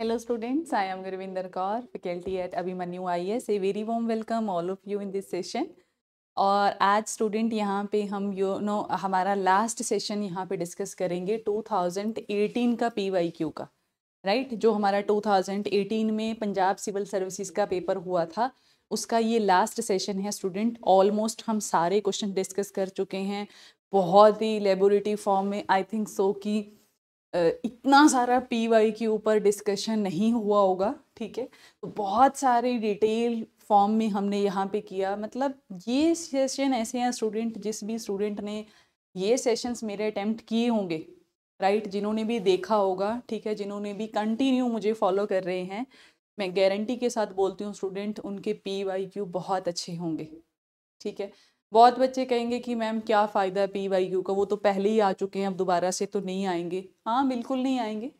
Hello students, I am Gurvinder Kaur, faculty at Abhimanyu IS. A very warm welcome all of you in this session. और आज student यहाँ पे हम you know हमारा last session यहाँ पे discuss करेंगे 2018 का पीवाईक्यू का राइट right? जो हमारा 2018 में पंजाब सिविल सर्विसेज का पेपर हुआ था उसका ये लास्ट सेशन है स्टूडेंट ऑलमोस्ट हम सारे क्वेश्चन डिस्कस कर चुके हैं बहुत ही लेबोरेटरी फॉर्म में आई थिंक सो की इतना सारा पी वाई के ऊपर डिस्कशन नहीं हुआ होगा ठीक है तो बहुत सारे डिटेल फॉर्म में हमने यहाँ पे किया मतलब ये सेशन ऐसे हैं स्टूडेंट जिस भी स्टूडेंट ने ये सेशंस मेरे अटैम्प्ट किए होंगे राइट जिन्होंने भी देखा होगा ठीक है जिन्होंने भी कंटिन्यू मुझे फॉलो कर रहे हैं मैं गारंटी के साथ बोलती हूँ स्टूडेंट उनके पी वाई क्यू बहुत अच्छे होंगे ठीक है बहुत बच्चे कहेंगे कि मैम क्या फ़ायदा है पी वाई क्यू का वो तो पहले ही आ चुके हैं अब दोबारा से तो नहीं आएंगे हाँ बिल्कुल नहीं आएंगे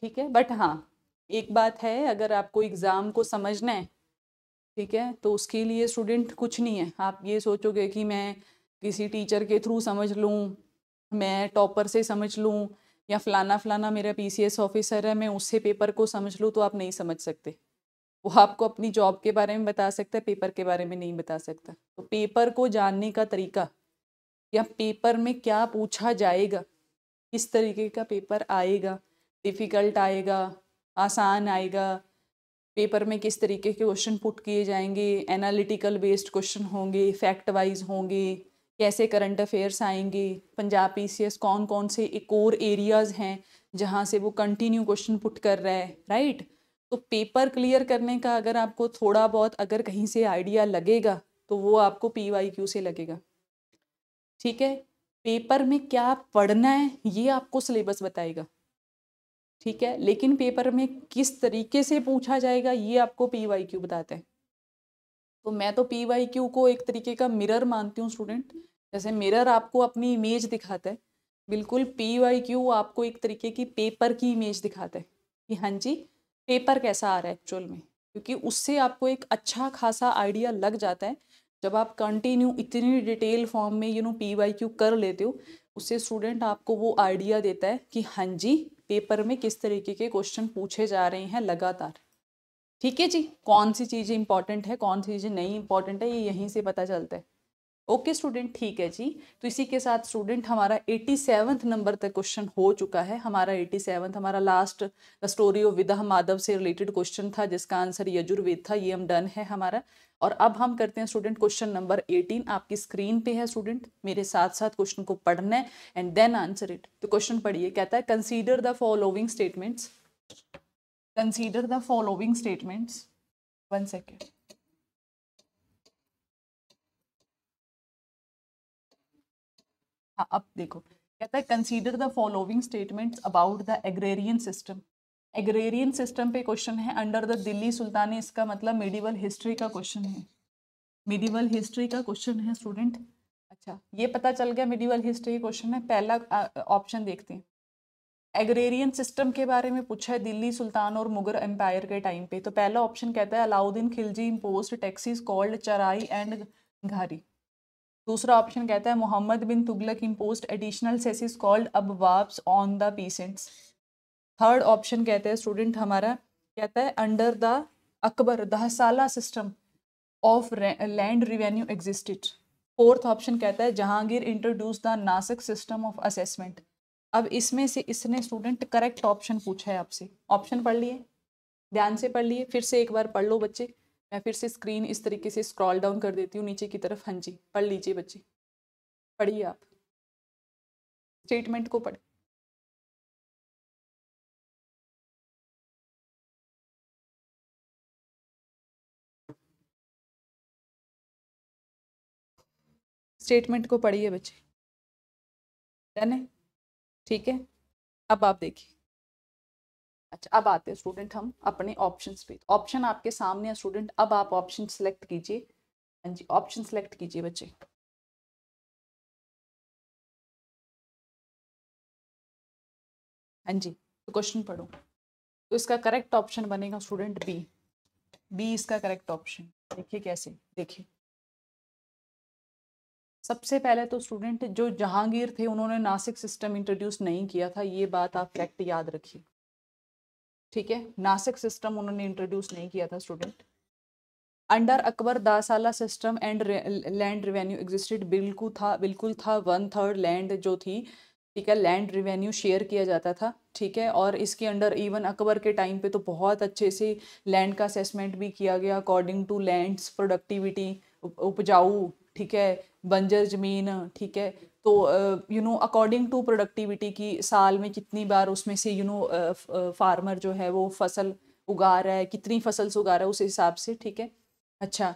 ठीक है बट हाँ एक बात है अगर आपको एग्ज़ाम को समझना है ठीक है तो उसके लिए स्टूडेंट कुछ नहीं है आप ये सोचोगे कि मैं किसी टीचर के थ्रू समझ लूँ मैं टॉपर से समझ लूँ या फलाना फलाना मेरा पीसीएस ऑफिसर है मैं उससे पेपर को समझ लूँ तो आप नहीं समझ सकते वो आपको अपनी जॉब के बारे में बता सकता है पेपर के बारे में नहीं बता सकता तो पेपर को जानने का तरीका या पेपर में क्या पूछा जाएगा किस तरीके का पेपर आएगा डिफ़िकल्ट आएगा आसान आएगा पेपर में किस तरीके के क्वेश्चन पुट किए जाएंगे एनालिटिकल बेस्ड क्वेश्चन होंगे फैक्ट वाइज होंगे कैसे करंट अफेयर्स आएंगे पंजाब पीसीएस कौन कौन से एक और एरियाज़ हैं जहाँ से वो कंटिन्यू क्वेश्चन पुट कर रहा है राइट right? तो पेपर क्लियर करने का अगर आपको थोड़ा बहुत अगर कहीं से आइडिया लगेगा तो वो आपको पी वाई क्यू से लगेगा ठीक है पेपर में क्या पढ़ना है ये आपको सिलेबस बताएगा ठीक है लेकिन पेपर में किस तरीके से पूछा जाएगा ये आपको पी वाई क्यू बताते हैं तो मैं तो पी वाई क्यू को एक तरीके का मिरर मानती हूँ स्टूडेंट जैसे मिरर आपको अपनी इमेज दिखाता है बिल्कुल पी वाई क्यू आपको एक तरीके की पेपर की इमेज दिखाता है कि हाँ जी पेपर कैसा आ रहा है एक्चुअल में क्योंकि उससे आपको एक अच्छा खासा आइडिया लग जाता है जब आप कंटिन्यू इतनी डिटेल फॉर्म में you know P Y Q कर लेते हो उससे स्टूडेंट आपको वो आइडिया देता है कि हाँ जी पेपर में किस तरीके के क्वेश्चन पूछे जा रहे हैं लगातार ठीक है जी कौन सी चीज़ें इंपॉर्टेंट है कौन सी चीज़ें नहीं इंपॉर्टेंट है ये यहीं से पता चलता है ओके स्टूडेंट ठीक है जी तो इसी के साथ स्टूडेंट हमारा एटी सेवन्थ नंबर तक क्वेश्चन हो चुका है हमारा एटी सेवन्थ हमारा last the story of Vida Madhav से रिलेटेड क्वेश्चन था जिसका आंसर यजुर्वेद था ये हम डन है हमारा और अब हम करते हैं स्टूडेंट क्वेश्चन नंबर एटीन आपकी स्क्रीन पे है स्टूडेंट मेरे साथ साथ क्वेश्चन को पढ़ना है एंड देन आंसर इट तो क्वेश्चन पढ़िए कहता है consider the following statements consider the following statements one second हाँ अब देखो कहता है consider the following statements about the agrarian system agrarian system पे क्वेश्चन है अंडर द दिल्ली सुल्तानी इसका मतलब मेडिवल हिस्ट्री का क्वेश्चन है मेडिवल हिस्ट्री का क्वेश्चन है स्टूडेंट अच्छा ये पता चल गया मेडिवल हिस्ट्री क्वेश्चन है पहला ऑप्शन देखते हैं एग्रेरियन सिस्टम के बारे में पूछा है दिल्ली सुल्तान और मुगर एम्पायर के टाइम पे तो पहला ऑप्शन कहता है Alauddin Khilji impose taxes called charai and ghari दूसरा ऑप्शन कहता है Mohammad bin Tughlaq imposed additional cesses called abwabs on the patients third option कहते हैं स्टूडेंट हमारा कहता है under the Akbar Dahsala system of land revenue existed fourth option कहता है Jahangir introduce the Nasaq system of assessment अब इसमें से इसने स्टूडेंट करेक्ट ऑप्शन पूछा है आपसे ऑप्शन पढ़ लिए ध्यान से पढ़ लिए फिर से एक बार पढ़ लो बच्चे मैं फिर से स्क्रीन इस तरीके से स्क्रॉल डाउन कर देती हूँ नीचे की तरफ हाँ जी पढ़ लीजिए बच्चे पढ़िए आप स्टेटमेंट को पढ़ स्टेटमेंट को पढ़िए बच्चे डन है ठीक है अब आप देखिए अच्छा अब आते हैं स्टूडेंट हम अपने ऑप्शंस पे ऑप्शन आपके सामने है स्टूडेंट अब आप ऑप्शन सिलेक्ट कीजिए हाँ जी ऑप्शन सिलेक्ट कीजिए बच्चे हाँ जी तो क्वेश्चन पढ़ो तो इसका करेक्ट ऑप्शन बनेगा स्टूडेंट बी बी इसका करेक्ट ऑप्शन देखिए कैसे देखिए सबसे पहले तो स्टूडेंट जो जहांगीर थे उन्होंने नासिक सिस्टम इंट्रोड्यूस नहीं किया था ये बात आप फैक्ट याद रखिए ठीक है नासिक सिस्टम उन्होंने इंट्रोड्यूस नहीं किया था student under Akbar Dahsala system and land revenue existed बिल्कुल था बिल्कुल था वन थर्ड लैंड जो थी ठीक है लैंड रिवेन्यू शेयर किया जाता था ठीक है और इसके अंडर इवन अकबर के टाइम पे तो बहुत अच्छे से लैंड का असेसमेंट भी किया गया अकॉर्डिंग टू लैंड्स प्रोडक्टिविटी उपजाऊ ठीक है बंजर ज़मीन ठीक है तो you know according to productivity की साल में कितनी बार उसमें से यू नो फार्मर जो है वो फसल उगा रहा है कितनी फसल उगा रहा है उस हिसाब से ठीक है अच्छा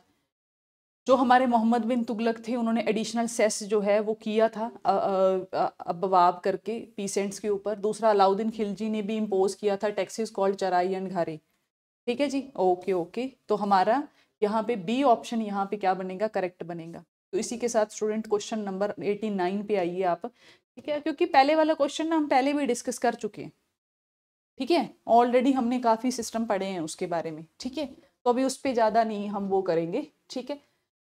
जो हमारे मोहम्मद बिन तुगलक थे उन्होंने एडिशनल सेस जो है वो किया था अबवाब करके पीसेंट्स के ऊपर दूसरा अलाउद्दीन खिलजी ने भी इम्पोज किया था टैक्सेस कॉल्ड चराई एंड घरे ठीक है जी ओके ओके तो हमारा यहाँ पे बी ऑप्शन यहाँ पे क्या बनेगा करेक्ट बनेगा तो इसी के साथ student question number eighty nine पे आइए आप ठीक है क्योंकि पहले वाला क्वेश्चन ना हम पहले भी डिस्कस कर चुके हैं ठीक है ऑलरेडी हमने काफ़ी सिस्टम पढ़े हैं उसके बारे में ठीक है तो अभी उस पर ज़्यादा नहीं हम वो करेंगे ठीक है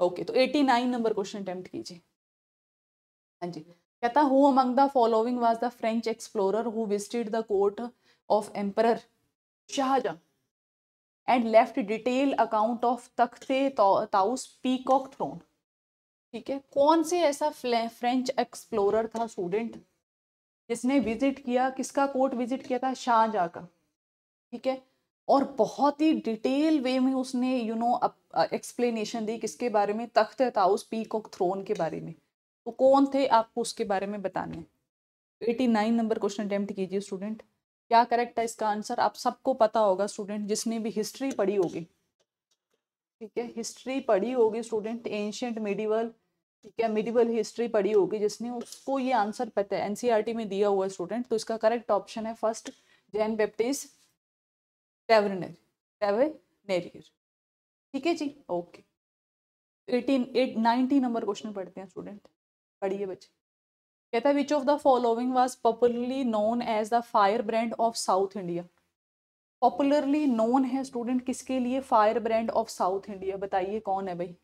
ओके तो eighty nine number question attempt कीजिए हाँ जी कहता who among the following was the French explorer who visited the court of emperor Shahjahan and left detail account of Takhte Taus peacock throne ठीक है कौन से ऐसा फ्रेंच एक्सप्लोरर था स्टूडेंट जिसने विजिट किया किसका कोर्ट विजिट किया था शाहजहाँ का ठीक है और बहुत ही डिटेल वे में उसने यू नो एक्सप्लेनेशन दी किसके बारे में Takht Taus peacock throne के बारे में तो कौन थे आपको उसके बारे में बताने है eighty nine number question attempt कीजिए स्टूडेंट क्या करेक्ट है इसका आंसर आप सबको पता होगा स्टूडेंट जिसने भी हिस्ट्री पढ़ी होगी ठीक है हिस्ट्री पढ़ी होगी स्टूडेंट एंशियंट मिडिवल ठीक है मिडिवल हिस्ट्री पढ़ी होगी जिसने उसको ये आंसर पता है एनसीईआरटी e में दिया हुआ स्टूडेंट तो इसका करेक्ट ऑप्शन है फर्स्ट जैन बेप्टिस टेवरनेर ठीक है जी okay eighteen eight ninety number question पढ़ते हैं स्टूडेंट पढ़िए बच्चे कहता है which of the following was popularly known as the firebrand of South India popularly known है स्टूडेंट किसके लिए firebrand of South India बताइए कौन है भाई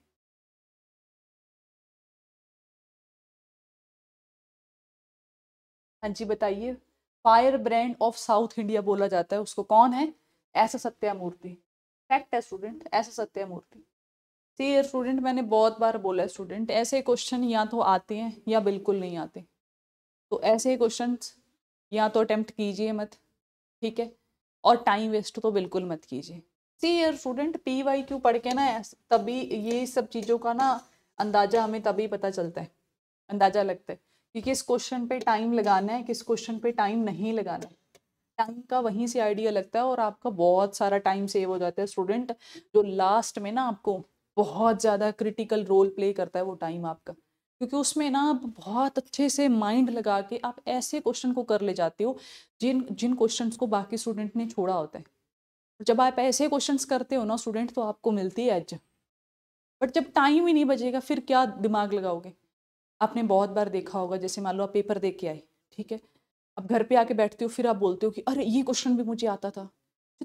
हाँ जी बताइए firebrand of South India बोला जाता है उसको कौन है ऐसा सत्यामूर्ति फैक्ट है स्टूडेंट ऐसा सत्यामूर्ति सी स्टूडेंट मैंने बहुत बार बोला है स्टूडेंट ऐसे क्वेश्चन या तो आते हैं या बिल्कुल नहीं आते तो ऐसे क्वेश्चन या तो अटैम्प्ट कीजिए मत ठीक है और टाइम वेस्ट तो बिल्कुल मत कीजिए सी ईयर स्टूडेंट पी वाई क्यू पढ़ के ना तभी ये सब चीज़ों का ना अंदाज़ा हमें तभी पता चलता है अंदाज़ा लगता है कि किस क्वेश्चन पे टाइम लगाना है किस क्वेश्चन पे टाइम नहीं लगाना है टाइम का वहीं से आइडिया लगता है और आपका बहुत सारा टाइम सेव हो जाता है स्टूडेंट जो लास्ट में ना आपको बहुत ज़्यादा क्रिटिकल रोल प्ले करता है वो टाइम आपका क्योंकि उसमें ना आप बहुत अच्छे से माइंड लगा के आप ऐसे क्वेश्चन को कर ले जाते हो जिन जिन क्वेश्चन को बाकी स्टूडेंट ने छोड़ा होता है जब आप ऐसे क्वेश्चन करते हो ना स्टूडेंट तो आपको मिलती है एज बट जब टाइम ही नहीं बचेगा फिर क्या दिमाग लगाओगे आपने बहुत बार देखा होगा जैसे मान लो आप पेपर दे के आए ठीक है अब घर पे आके बैठते हो फिर आप बोलते हो कि अरे ये क्वेश्चन भी मुझे आता था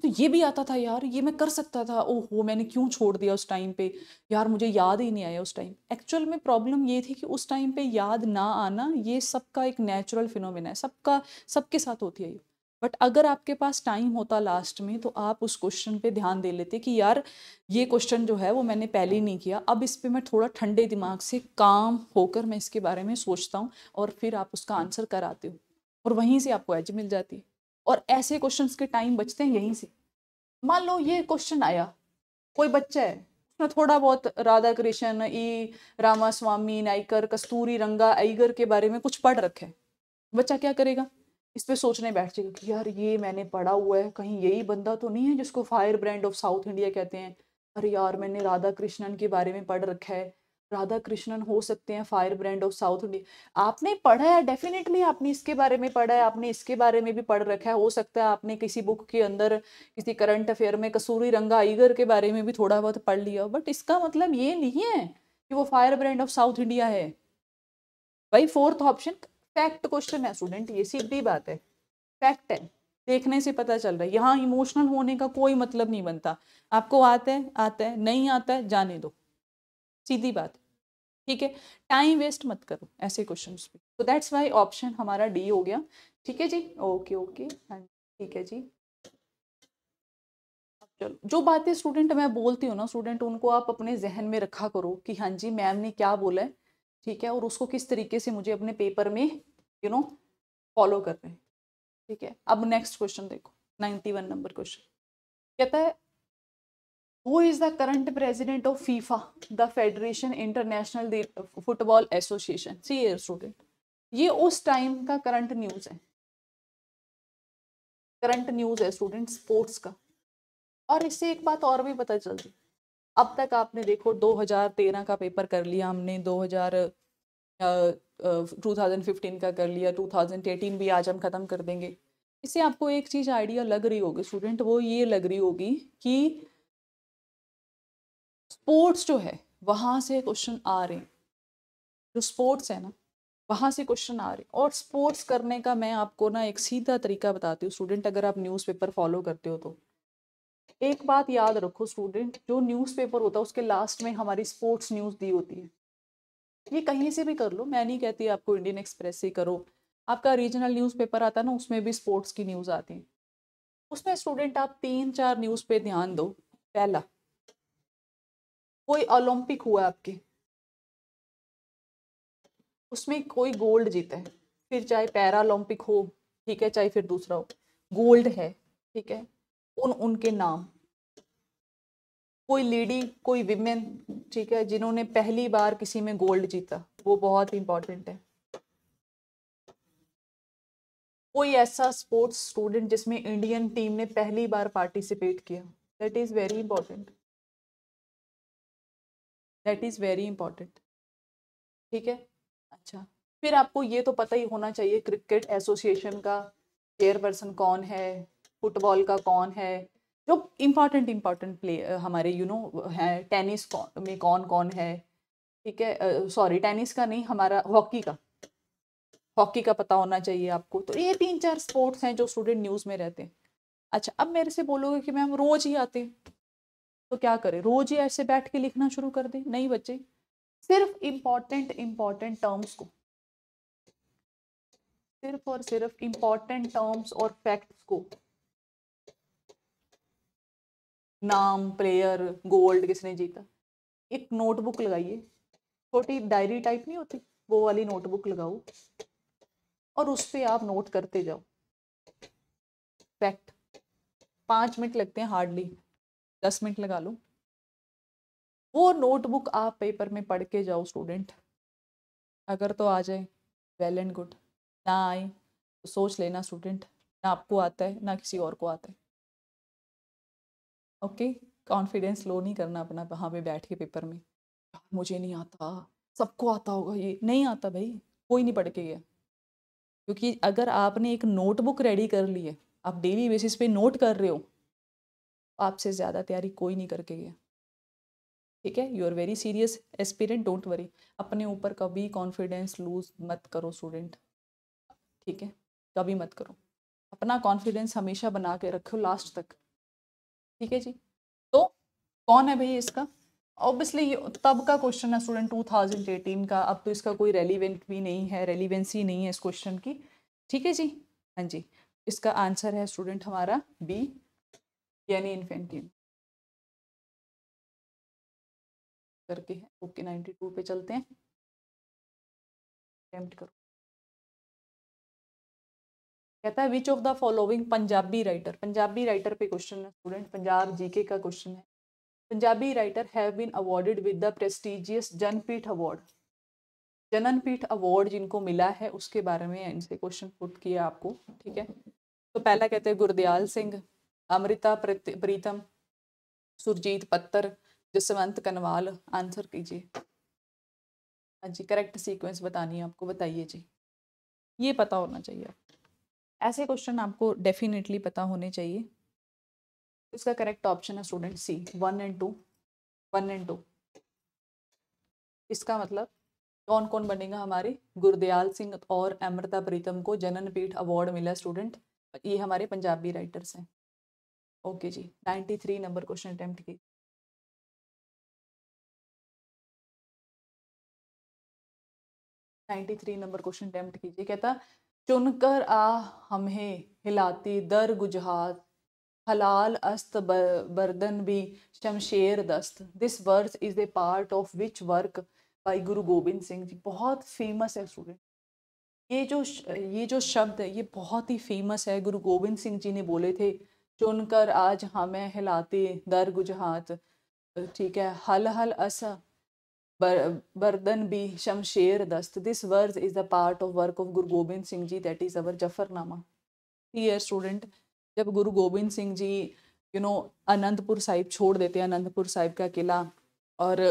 तो ये भी आता था यार ये मैं कर सकता था हो मैंने क्यों छोड़ दिया उस टाइम पे यार मुझे याद ही नहीं आया उस टाइम एक्चुअल में प्रॉब्लम ये थी कि उस टाइम पे याद ना आना ये सबका एक नेचुरल फिनोमिना है सबका सबके साथ होती है ये बट अगर आपके पास टाइम होता लास्ट में तो आप उस क्वेश्चन पे ध्यान दे लेते कि यार ये क्वेश्चन जो है वो मैंने पहले ही नहीं किया अब इस पर मैं थोड़ा ठंडे दिमाग से काम होकर मैं इसके बारे में सोचता हूँ और फिर आप उसका आंसर कराते हो और वहीं से आपको एज मिल जाती है और ऐसे क्वेश्चंस के टाइम बचते हैं यहीं से मान लो ये क्वेश्चन आया कोई बच्चा है उसने थोड़ा बहुत राधा कृष्ण ई रामा स्वामी नाइकर कस्तूरी रंगा ऐगर के बारे में कुछ पढ़ रखे बच्चा क्या करेगा इस पर सोचने बैठ जाएगा कि यार ये मैंने पढ़ा हुआ है कहीं यही बंदा तो नहीं है जिसको firebrand of South India कहते हैं अरे यार मैंने राधा कृष्णन के बारे में पढ़ रखा है राधा कृष्णन हो सकते हैं firebrand of South India आपने पढ़ा है डेफिनेटली आपने इसके बारे में पढ़ा है आपने इसके बारे में भी पढ़ रखा है हो सकता है आपने किसी बुक के अंदर किसी करंट अफेयर में कसूरी रंगा आइगर के बारे में भी थोड़ा बहुत पढ़ लिया बट इसका मतलब ये नहीं है कि वो firebrand of South India है भाई फोर्थ ऑप्शन फैक्ट क्वेश्चन है स्टूडेंट ये सीधी बात है फैक्ट है देखने से पता चल रहा है यहाँ इमोशनल होने का कोई मतलब नहीं बनता आपको आता है आता है नहीं आता है जाने दो सीधी बात ठीक है टाइम वेस्ट मत करो ऐसे क्वेश्चन पे तो दैट्स वाई ऑप्शन हमारा डी हो गया ठीक है जी ओके ओके हाँ ठीक है जी चलो जो बातें स्टूडेंट मैं बोलती हूँ ना स्टूडेंट उनको आप अपने जहन में रखा करो कि हाँ जी मैम ने क्या बोला है ठीक है और उसको किस तरीके से मुझे अपने पेपर में यू नो फॉलो करना है ठीक है अब नेक्स्ट क्वेश्चन देखो नाइन्टी वन नंबर क्वेश्चन कहता है who is the current president of FIFA, the Federation International Football Association? See here, student. ये उस टाइम का करंट न्यूज है करंट न्यूज है स्टूडेंट स्पोर्ट्स का और इससे एक बात और भी पता चलती अब तक आपने देखो 2013 का पेपर कर लिया हमने 2000 2015 का कर लिया 2018 भी आज हम ख़त्म कर देंगे इससे आपको एक चीज़ आइडिया लग रही होगी स्टूडेंट वो ये लग रही होगी कि स्पोर्ट्स जो है वहाँ से क्वेश्चन आ रहे हैं जो स्पोर्ट्स है ना वहाँ से क्वेश्चन आ रहे हैं और स्पोर्ट्स करने का मैं आपको ना एक सीधा तरीका बताती हूँ स्टूडेंट अगर आप न्यूज़पेपर फॉलो करते हो तो एक बात याद रखो स्टूडेंट जो न्यूज़पेपर होता है उसके लास्ट में हमारी स्पोर्ट्स न्यूज़ दी होती है ये कहीं से भी कर लो मैं नहीं कहती आपको इंडियन एक्सप्रेस से करो आपका रीजनल न्यूज आता है ना उसमें भी स्पोर्ट्स की न्यूज़ आती है उसमें स्टूडेंट आप तीन चार न्यूज़ पे ध्यान दो पहला कोई ओलंपिक हुआ आपके उसमें कोई गोल्ड जीता है फिर चाहे ओलंपिक हो ठीक है चाहे फिर दूसरा हो गोल्ड है ठीक है उन उनके नाम कोई लेडी कोई विमेन ठीक है जिन्होंने पहली बार किसी में गोल्ड जीता वो बहुत इंपॉर्टेंट है कोई ऐसा स्पोर्ट्स स्टूडेंट जिसमें इंडियन टीम ने पहली बार पार्टिसिपेट किया that is very important that is very important ठीक है अच्छा फिर आपको ये तो पता ही होना चाहिए क्रिकेट एसोसिएशन का चेयरपर्सन कौन है फुटबॉल का कौन है जो इम्पॉर्टेंट इम्पॉर्टेंट प्ले हमारे यू you नो know, है टेनिस कौन, में कौन कौन है ठीक है सॉरी टेनिस का नहीं हमारा हॉकी का हॉकी का पता होना चाहिए आपको तो ये तीन चार स्पोर्ट्स हैं जो स्टूडेंट न्यूज़ में रहते हैं अच्छा अब मेरे से बोलोगे कि मैम रोज़ ही आते हैं तो क्या करें रोज ही ऐसे बैठ के लिखना शुरू कर दें नहीं बच्चे सिर्फ इम्पॉर्टेंट इम्पॉर्टेंट टर्म्स को सिर्फ और सिर्फ इम्पॉर्टेंट टर्म्स और फैक्ट्स को नाम प्लेयर गोल्ड किसने जीता एक नोटबुक लगाइए छोटी डायरी टाइप नहीं होती वो वाली नोटबुक लगाओ और उस पर आप नोट करते जाओ फैक्ट पाँच मिनट लगते हैं हार्डली दस मिनट लगा लो वो नोटबुक आप पेपर में पढ़ के जाओ स्टूडेंट अगर तो आ जाए वेल एंड गुड ना आए तो सोच लेना स्टूडेंट ना आपको आता है ना किसी और को आता है ओके कॉन्फिडेंस लो नहीं करना अपना वहाँ पे बैठ के पेपर में मुझे नहीं आता सबको आता होगा ये नहीं आता भाई कोई नहीं पढ़ के गया क्योंकि अगर आपने एक नोटबुक रेडी कर ली है आप डेली बेसिस पे नोट कर रहे हो आपसे ज़्यादा तैयारी कोई नहीं करके गया ठीक है you are very serious experienced don't worry अपने ऊपर कभी कॉन्फिडेंस लूज मत करो स्टूडेंट ठीक है कभी मत करो अपना कॉन्फिडेंस हमेशा बना के रखो लास्ट तक ठीक है जी तो कौन है भैया इसका ऑब्वियसली ये तब का क्वेश्चन है स्टूडेंट 2018 का अब तो इसका कोई रेलिवेंट भी नहीं है रेलिवेंसी नहीं है इस क्वेश्चन की ठीक है जी हाँ जी इसका आंसर है स्टूडेंट हमारा बी यानी इन्फेंटिन करके है ओके नाइन्टी टू पे चलते हैं अटेम्प्ट करो कहता है which of the following Punjabi writer Punjabi writer पे क्वेश्चन है स्टूडेंट पंजाब जीके का क्वेश्चन है Punjabi writer have been awarded with the prestigious Jnanpith award Jnanpith award जिनको मिला है उसके बारे में इनसे क्वेश्चन पुट किया आपको ठीक है तो पहला कहते हैं गुरदयाल सिंह अमृता प्रीतम सुरजीत पत्र जसवंत कनवाल आंसर कीजिए हाँ जी करेक्ट सीक्वेंस बतानी है आपको बताइए जी ये पता होना चाहिए ऐसे क्वेश्चन आपको डेफिनेटली पता होने चाहिए इसका करेक्ट ऑप्शन है student C one and two one and two इसका मतलब कौन कौन बनेगा हमारे गुरदयाल सिंह और अमृता प्रीतम को जनन पीठ अवार्ड मिला स्टूडेंट ये हमारे पंजाबी राइटर्स हैं ओके जी ninety three number question attempt की ninety three number question attempt कीजिए कहता चुनकर आ हमें हिलाती दर गुजहात हलाल अस्त बर्दन भी शमशेर दस्त this verse is a part of which work by Guru Gobind Singh जी बहुत फेमस है स्टूडेंट ये जो ये जो शब्द है ये बहुत ही फेमस है गुरु गोबिंद सिंह जी ने बोले थे चुनकर आज हमें हिलाती दर गुजहात ठीक है हल हल अस बर बर्दन बी शमशेर दस्त this verse is the part of work of Guru Gobind Singh ji that is our Zafarnama year student जब गुरु गोबिंद सिंह जी यू नो अनंतपुर साहिब छोड़ देते हैं अनंतपुर साहिब का किला और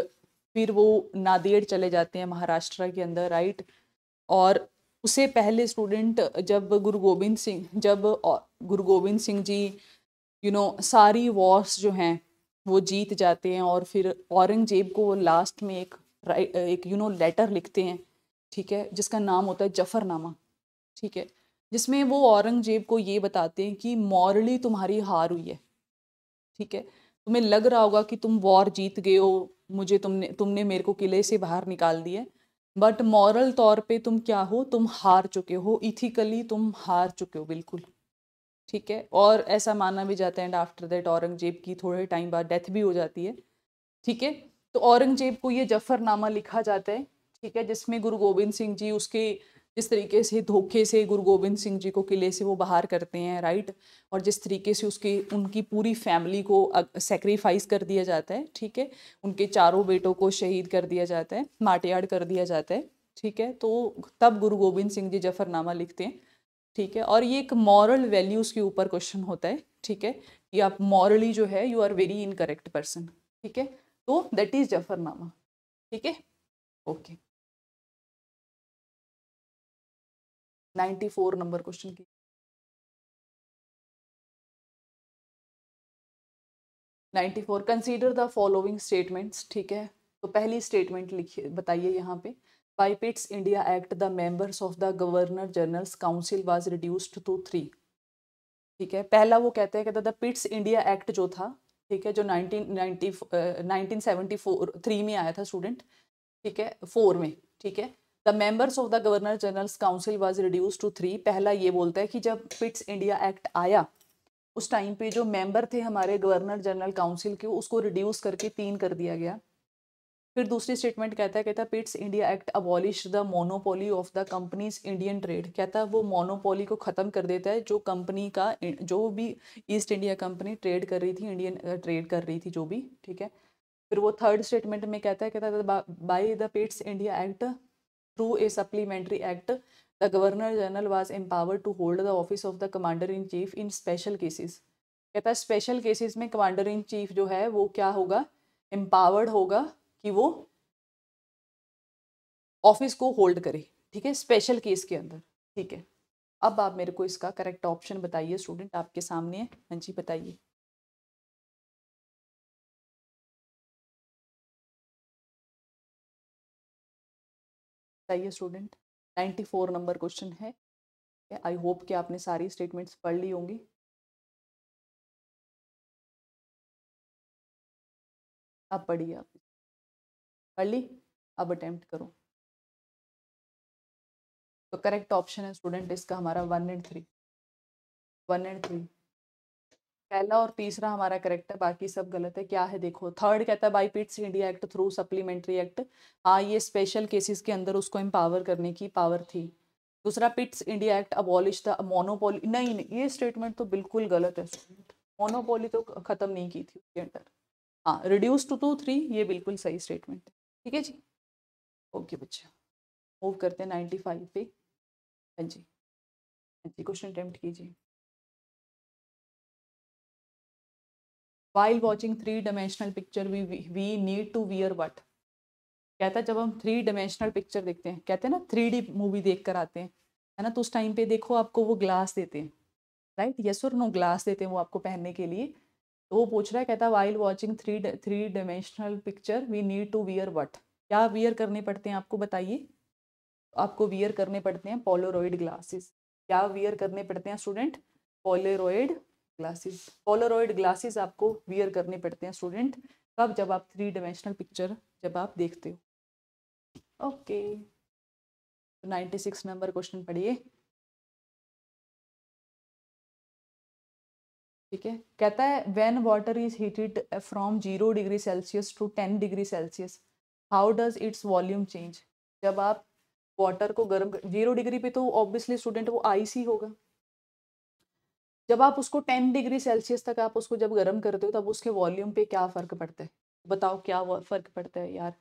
फिर वो नादेड़ चले जाते हैं महाराष्ट्र के अंदर राइट और उससे पहले स्टूडेंट जब गुरु गोबिंद सिंह जब गुरु गोबिंद सिंह जी यू नो सारी वॉर्स जो हैं वो जीत जाते हैं और फिर औरंगजेब को वो लास्ट में एक एक यू नो लेटर लिखते हैं ठीक है जिसका नाम होता है जफरनामा ठीक है जिसमें वो औरंगजेब को ये बताते हैं कि मॉरली तुम्हारी हार हुई है ठीक है तुम्हें लग रहा होगा कि तुम वॉर जीत गए हो मुझे तुमने तुमने मेरे को किले से बाहर निकाल दिया बट मॉरल तौर पे तुम क्या हो तुम हार चुके हो इथिकली तुम हार चुके हो बिल्कुल ठीक है और ऐसा माना भी जाता है एंड आफ्टर दैट औरंगजेब की थोड़े टाइम बाद डेथ भी हो जाती है ठीक है तो औरंगजेब को ये जफरनामा लिखा जाता है ठीक है जिसमें गुरु गोविंद सिंह जी उसके जिस तरीके से धोखे से गुरु गोविंद सिंह जी को किले से वो बाहर करते हैं राइट और जिस तरीके से उसके उनकी पूरी फैमिली को सेक्रीफाइस कर दिया जाता है ठीक है उनके चारों बेटों को शहीद कर दिया जाता है माटियाड़ कर दिया जाता है ठीक है तो तब गुरु गोविंद सिंह जी जफरनामा लिखते हैं ठीक है और ये एक मॉरल वैल्यूज़ के ऊपर क्वेश्चन होता है ठीक है कि आप मॉरली जो है you are very incorrect person ठीक है तो दैट इज़ जफरनामा ठीक है okay ninety four number question की ninety four consider the following statements ठीक है तो पहली स्टेटमेंट लिखिए बताइए यहाँ पे By Pitt's India Act, the members of the Governor General's Council was reduced to three. ठीक है पहला वो कहते हैं कहता द पिट्स इंडिया एक्ट जो था ठीक है जो 1990 1974 थ्री में आया था स्टूडेंट ठीक है फोर में ठीक है the members of the governor general's council was reduce to three पहला ये बोलता है कि जब पिट्स इंडिया एक्ट आया उस टाइम पे जो मेंबर थे हमारे गवर्नर जनरल काउंसिल के उसको रिड्यूस करके तीन कर दिया गया फिर दूसरी स्टेटमेंट कहता है कहता है Pitt's India Act abolish the monopoly of the company's Indian trade कहता है वो मोनोपोली को ख़त्म कर देता है जो कंपनी का जो भी ईस्ट इंडिया कंपनी ट्रेड कर रही थी इंडियन ट्रेड कर रही थी जो भी ठीक है फिर वो थर्ड स्टेटमेंट में कहता है कहता है by the Pitt's India Act through a supplementary act the governor general was empower to hold the office of the commander in chief in special cases कहता है स्पेशल केसेस में कमांडर इन चीफ जो है वो क्या होगा empowered होगा कि वो ऑफिस को होल्ड करे ठीक है स्पेशल केस के अंदर ठीक है अब आप मेरे को इसका करेक्ट ऑप्शन बताइए स्टूडेंट आपके सामने है हाँ जी बताइए बताइए स्टूडेंट 94 नंबर क्वेश्चन है आई होप कि आपने सारी स्टेटमेंट्स पढ़ ली होंगी आप पढ़िए आप पढ़ ली अब अटेम्प्ट करो तो करेक्ट ऑप्शन है स्टूडेंट इसका हमारा one and three one and three पहला और तीसरा हमारा करेक्ट है बाकी सब गलत है क्या है देखो थर्ड कहता है by Pitt's India Act through supplementary act हाँ ये स्पेशल केसेस के अंदर उसको एम्पावर करने की पावर थी दूसरा Pitt's India Act abolish the monopoly नहीं नहीं ये स्टेटमेंट तो बिल्कुल गलत है स्टूडेंट मोनोपोली तो ख़त्म नहीं की थी उसके अंदर हाँ रिड्यूस टू टू थ्री ये बिल्कुल सही स्टेटमेंट है ठीक है जी ओके बच्चे मूव करते हैं नाइन्टी फाइव पे हाँ जी हाँ जी क्वेश्चन अटैम्प्ट कीजिए while watching three dimensional picture we we need to wear what कहता है जब हम थ्री डायमेंशनल पिक्चर देखते हैं कहते हैं ना थ्री डी मूवी देख कर आते हैं है ना तो उस टाइम पे देखो आपको वो ग्लास देते हैं राइट यस और नो ग्लास देते हैं वो आपको पहनने के लिए तो वो पूछ रहा है कहता है while watching three three dimensional picture we need to wear what क्या वियर करने पड़ते हैं आपको बताइए आपको वियर करने पड़ते हैं पोलोरॉइड ग्लासेस क्या वियर करने पड़ते हैं student polaroid glasses polaroid glasses आपको वियर करने पड़ते हैं स्टूडेंट कब जब आप थ्री डायमेंशनल पिक्चर जब आप देखते हो okay ninety six number question पढ़िए ठीक है कहता है when water is heated from zero degree Celsius to ten degree Celsius how does its volume change जब आप वाटर को गर्म जीरो डिग्री पे तो ऑब्वियसली स्टूडेंट वो आइस ही होगा जब आप उसको टेन डिग्री सेल्सियस तक आप उसको जब गर्म करते हो तब उसके वॉल्यूम पे क्या फ़र्क पड़ता है बताओ क्या फ़र्क पड़ता है यार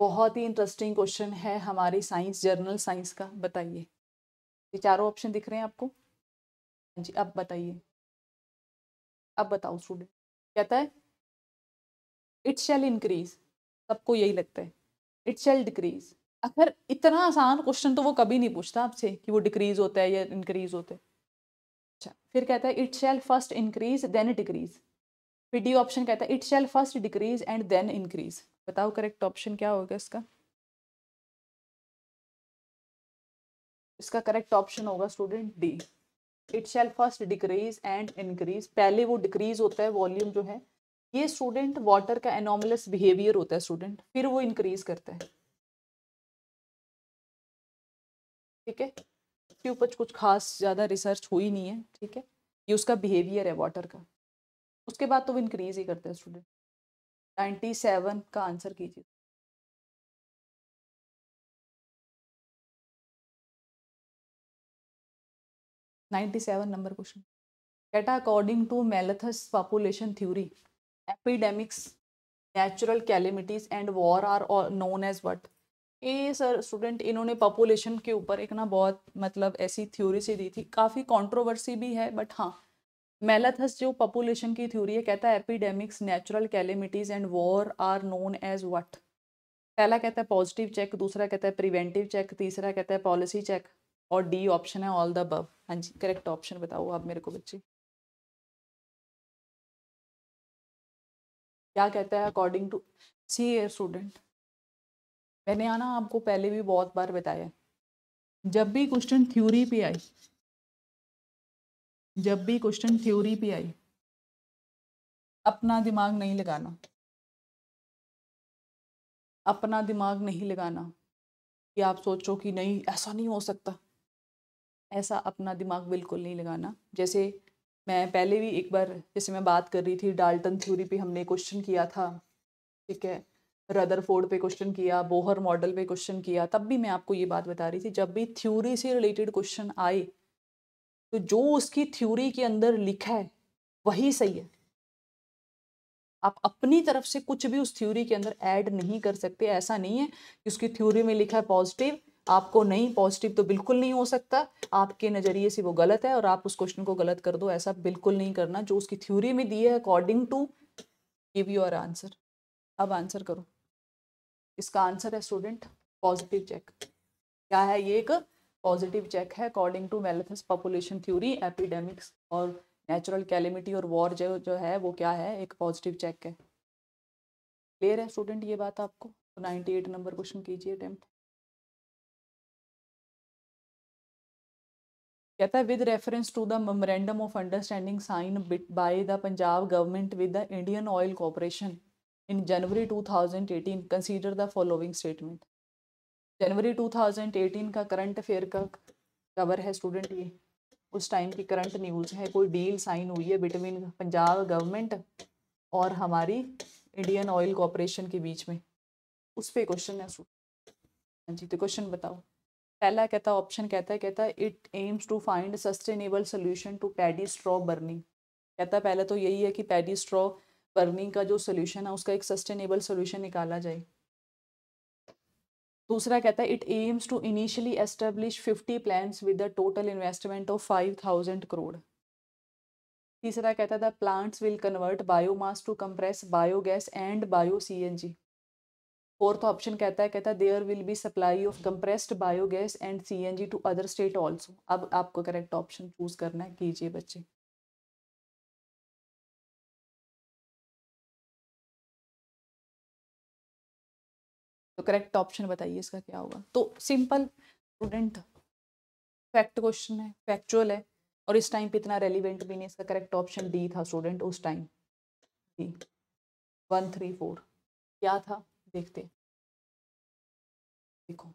बहुत ही इंटरेस्टिंग क्वेश्चन है हमारी साइंस जर्नल साइंस का बताइए ये चारों ऑप्शन दिख रहे हैं आपको हाँ जी आप बताइए अब बताओ स्टूडेंट कहता है इट शेल इंक्रीज सबको यही लगता है इट शेल डिक्रीज अगर इतना आसान क्वेश्चन तो वो कभी नहीं पूछता आपसे कि वो डिक्रीज होता है या इंक्रीज होता है अच्छा फिर कहता है it shall first increase then decrease फिर डी ऑप्शन कहता है it shall first decrease and then increase बताओ करेक्ट ऑप्शन क्या होगा इसका इसका करेक्ट ऑप्शन होगा student D it shall first decrease and increase पहले वो डिक्रीज होता है वॉल्यूम जो है ये स्टूडेंट वाटर का एनोमलस बिहेवियर होता है स्टूडेंट फिर वो इंक्रीज करता है ठीक है इसके ऊपर कुछ खास ज़्यादा रिसर्च हुई नहीं है ठीक है ये उसका बिहेवियर है वाटर का उसके बाद तो वो इंक्रीज ही करता है स्टूडेंट नाइन्टी सेवन का आंसर कीजिए नाइन्टी सेवन नंबर क्वेश्चन बेटा according to Malthus population theory epidemics natural calamities and war are known as what ये सर स्टूडेंट इन्होंने पॉपुलेशन के ऊपर एक ना बहुत मतलब ऐसी थ्योरी से दी थी काफ़ी कंट्रोवर्सी भी है बट हाँ मेलाथस जो पॉपुलेशन की थ्योरी है कहता है epidemics natural calamities and war are known as what पहला कहता है पॉजिटिव चेक दूसरा कहता है प्रिवेंटिव चेक तीसरा कहता है पॉलिसी चेक और डी ऑप्शन है ऑल द अब हाँ जी करेक्ट ऑप्शन बताओ आप मेरे को बच्चे क्या कहता है अकॉर्डिंग टू सी स्टूडेंट मैंने आना आपको पहले भी बहुत बार बताया जब भी क्वेश्चन थ्योरी पे आई जब भी क्वेश्चन थ्योरी पे आई अपना दिमाग नहीं लगाना अपना दिमाग नहीं लगाना कि आप सोचो कि नहीं ऐसा नहीं हो सकता ऐसा अपना दिमाग बिल्कुल नहीं लगाना जैसे मैं पहले भी एक बार जैसे मैं बात कर रही थी डाल्टन थ्योरी पे हमने क्वेश्चन किया था ठीक है रदरफोर्ड पे क्वेश्चन किया बोहर मॉडल पे क्वेश्चन किया तब भी मैं आपको ये बात बता रही थी जब भी थ्योरी से रिलेटेड क्वेश्चन आए तो जो उसकी थ्योरी के अंदर लिखा है वही सही है आप अपनी तरफ से कुछ भी उस थ्योरी के अंदर ऐड नहीं कर सकते ऐसा नहीं है कि उसकी थ्योरी में लिखा है पॉजिटिव आपको नहीं पॉजिटिव तो बिल्कुल नहीं हो सकता आपके नज़रिए से वो गलत है और आप उस क्वेश्चन को गलत कर दो ऐसा बिल्कुल नहीं करना जो उसकी थ्योरी में दी है according to give your answer अब आंसर करो इसका आंसर है स्टूडेंट पॉजिटिव चेक क्या है ये एक पॉजिटिव चेक है according to Malthus population theory epidemics और नेचुरल कैलिमिटी और वॉर जो जो है वो क्या है एक पॉजिटिव चेक है क्लियर है स्टूडेंट ये बात आपको तो 98 एट नंबर क्वेश्चन कीजिए अटैम्प्ट कहता है with reference to the memorandum of understanding sign by the Punjab government with the Indian Oil Corporation in January 2018 consider the following statement जनवरी 2018 का करंट अफेयर का कवर है स्टूडेंट ये उस टाइम की करंट न्यूज़ है कोई डील साइन हुई है बिटवीन पंजाब गवर्नमेंट और हमारी इंडियन ऑयल कॉरपोरेशन के बीच में उस पर क्वेश्चन है हाँ जी तो क्वेश्चन बताओ पहला कहता ऑप्शन कहता है कहता है it aims to find sustainable solution to paddy straw burning कहता पहले तो यही है कि पैडी स्ट्रॉ बर्निंग का जो सोल्यूशन है उसका एक सस्टेनेबल सोल्यूशन निकाला जाए दूसरा कहता है it aims to initially establish fifty plan with the total investment of five thousand crore तीसरा कहता था plants will convert biomass to compress biogas and bio C N G fourth option कहता है कहता है there will be supply of compressed biogas and CNG to other state also अब आपको correct option choose करना है कीजिए बच्चे तो करेक्ट ऑप्शन बताइए इसका क्या होगा तो सिंपल स्टूडेंट फैक्ट क्वेश्चन है फैक्चुअल है और इस टाइम पे इतना रेलिवेंट भी नहीं इसका करेक्ट ऑप्शन डी था स्टूडेंट उस टाइम वन थ्री फोर क्या था देखते देखो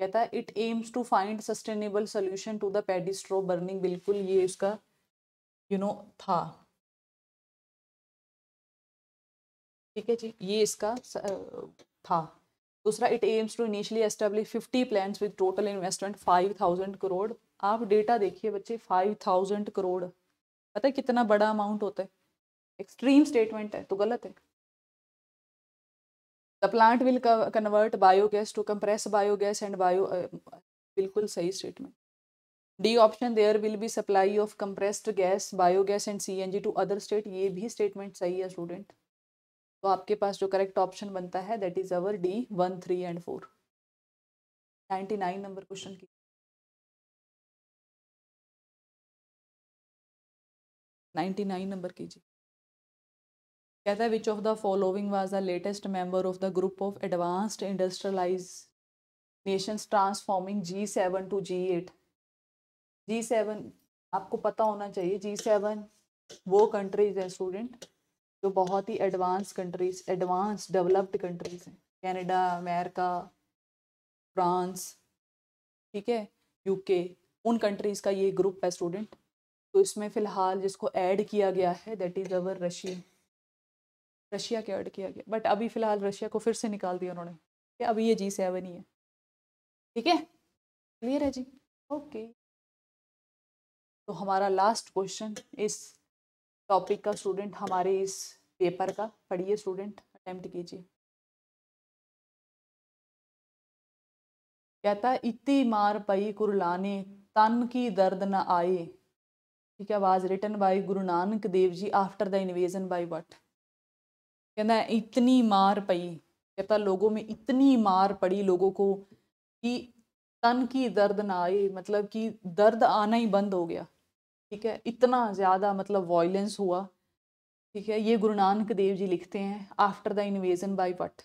कहता है it aims to find sustainable solution to the straw burning बिल्कुल ये इसका यू नो था ठीक है जी ये इसका था दूसरा it aims to initially establish fifty plan with total investment five thousand crore आप डेटा देखिए बच्चे फाइव थाउजेंड करोड़ पता है कितना बड़ा अमाउंट होता है एक्सट्रीम स्टेटमेंट है तो गलत है the plant will convert biogas to compress biogas and bio बिल्कुल सही statement D option there will be supply of compressed gas biogas and CNG to other state ये भी स्टेटमेंट सही है स्टूडेंट तो आपके पास जो करेक्ट ऑप्शन बनता है that is our D one three and four ninety nine number question की नाइन्टी नाइन नंबर कीजिए कहता है which of the following was the latest member of the group of advanced industrialise nations transforming G seven to G eight G seven आपको पता होना चाहिए G seven वो countries हैं स्टूडेंट जो बहुत ही advance countries advance developed countries हैं कैनेडा अमेरिका फ्रांस ठीक है यूके उन कंट्रीज़ का ये ग्रुप है स्टूडेंट तो इसमें फ़िलहाल जिसको ऐड किया गया है that is our Russia Russia के ऐड किया गया बट अभी फ़िलहाल रशिया को फिर से निकाल दिया उन्होंने कि अभी ये जी सेवन ही है ठीक है क्लियर है जी ओके तो हमारा लास्ट क्वेश्चन इस टॉपिक का स्टूडेंट हमारे इस पेपर का पढ़िए स्टूडेंट अटैम्प्ट कीजिए कहता इति मार पई कुरलाने तन की दर्द न आए ठीक है was written by Guru Nanak Dev ji after the invasion by what कहना इतनी मार पई कहता लोगों में इतनी मार पड़ी लोगों को कि तन की दर्द ना आए मतलब कि दर्द आना ही बंद हो गया ठीक है इतना ज़्यादा मतलब वॉयलेंस हुआ ठीक है ये गुरु नानक देव जी लिखते हैं after the invasion by what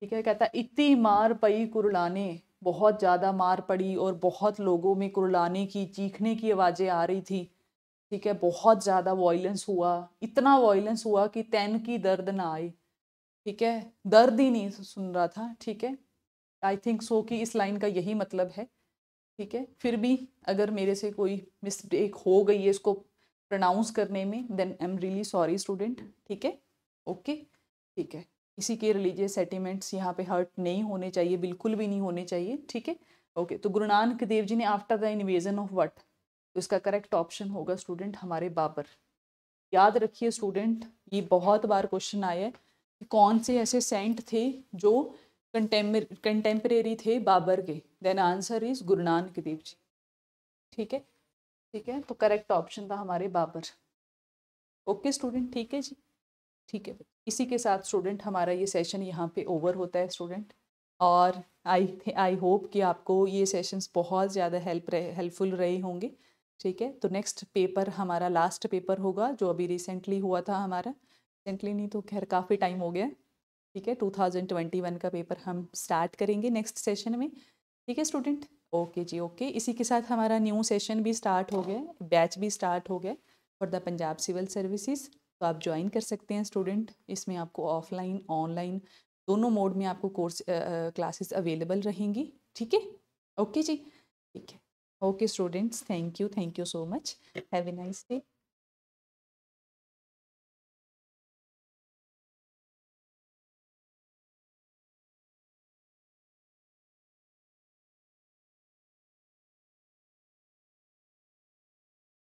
ठीक है कहता इतनी मार पई कुरलाने बहुत ज़्यादा मार पड़ी और बहुत लोगों में कुरलाने की चीखने की आवाज़ें आ रही थी ठीक है बहुत ज़्यादा वॉयलेंस हुआ इतना वॉयलेंस हुआ कि तैन की दर्द ना आई ठीक है दर्द ही नहीं सुन रहा था ठीक है आई थिंक सो कि इस लाइन का यही मतलब है ठीक है फिर भी अगर मेरे से कोई मिस्टेक हो गई है इसको प्रनाउंस करने में then I am really sorry student ठीक है ओके ठीक है इसी के रिलीजियस सेटिमेंट्स यहाँ पे हर्ट नहीं होने चाहिए बिल्कुल भी नहीं होने चाहिए ठीक है ओके तो गुरु नानक देव जी ने after the invasion of what तो इसका करेक्ट ऑप्शन होगा स्टूडेंट हमारे बाबर याद रखिए स्टूडेंट ये बहुत बार क्वेश्चन आया है कि कौन से ऐसे सेंट थे जो कंटेम्परेरी थे बाबर के देन आंसर इज गुरु नानक देव जी ठीक है ठीक है तो करेक्ट ऑप्शन था हमारे बाबर ओके स्टूडेंट ठीक है जी ठीक है इसी के साथ स्टूडेंट हमारा ये सेशन यहाँ पे ओवर होता है स्टूडेंट और आई आई होप कि आपको ये सेशंस बहुत ज़्यादा हेल्प रहे हेल्पफुल रहे होंगे ठीक है तो नेक्स्ट पेपर हमारा लास्ट पेपर होगा जो अभी रिसेंटली हुआ था हमारा रिसेंटली नहीं तो खैर काफ़ी टाइम हो गया ठीक है 2021 का पेपर हम स्टार्ट करेंगे नेक्स्ट सेशन में ठीक है स्टूडेंट ओके जी ओके इसी के साथ हमारा न्यू सेशन भी स्टार्ट हो गया बैच भी स्टार्ट हो गया for the Punjab civil services तो आप ज्वाइन कर सकते हैं स्टूडेंट इसमें आपको ऑफलाइन ऑनलाइन दोनों मोड में आपको कोर्स क्लासेस अवेलेबल रहेंगी ठीक है ओके जी ठीक है Okay, students, thank you. Thank you so much. Have a nice day.